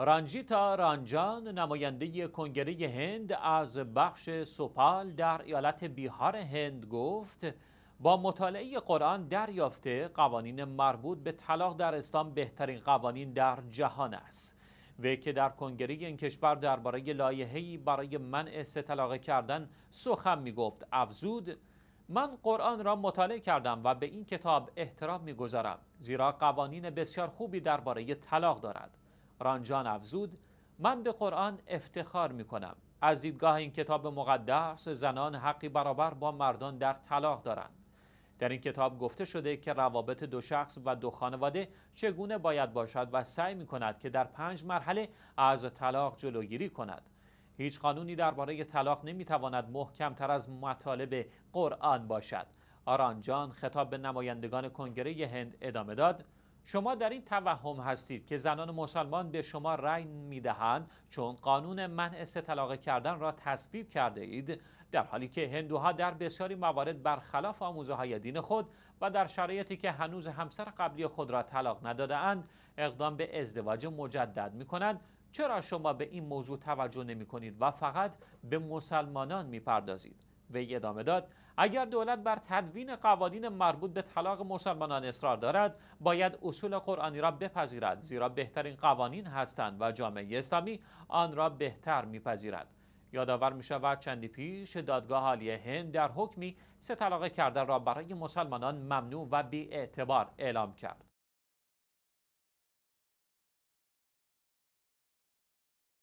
رانجیتا رانجان نماینده کنگره هند از بخش سوپال در ایالت بیهار هند گفت با مطالعه قرآن دریافته قوانین مربوط به طلاق در اسلام بهترین قوانین در جهان است و که در کنگره این کشور درباره لایحه‌ای برای منع سه کردن سخن میگفت افزود من قرآن را مطالعه کردم و به این کتاب احترام میگذارم زیرا قوانین بسیار خوبی درباره طلاق دارد رانجان افزود من به قرآن افتخار می کنم از دیدگاه این کتاب مقدس زنان حقی برابر با مردان در طلاق دارند در این کتاب گفته شده که روابط دو شخص و دو خانواده چگونه باید باشد و سعی می کند که در پنج مرحله از طلاق جلوگیری کند هیچ قانونی درباره طلاق نمیتواند محکمتر از مطالب قرآن باشد آرانجان خطاب به نمایندگان کنگره هند ادامه داد شما در این توهم هستید که زنان مسلمان به شما رأی میدهند چون قانون منع سه کردن را تصویب کرده اید در حالی که هندوها در بسیاری موارد برخلاف آموزه های دین خود و در شرایطی که هنوز همسر قبلی خود را طلاق نداده اند اقدام به ازدواج مجدد می کنند چرا شما به این موضوع توجه نمی کنید و فقط به مسلمانان می پردازید؟ وی ادامه داد اگر دولت بر تدوین قوانین مربوط به طلاق مسلمانان اصرار دارد باید اصول قرآنی را بپذیرد زیرا بهترین قوانین هستند و جامعه اسلامی آن را بهتر میپذیرد یادآور می شود چندی پیش دادگاه عالی هند در حکمی سه طلاق کردن را برای مسلمانان ممنوع و بی اعتبار اعلام کرد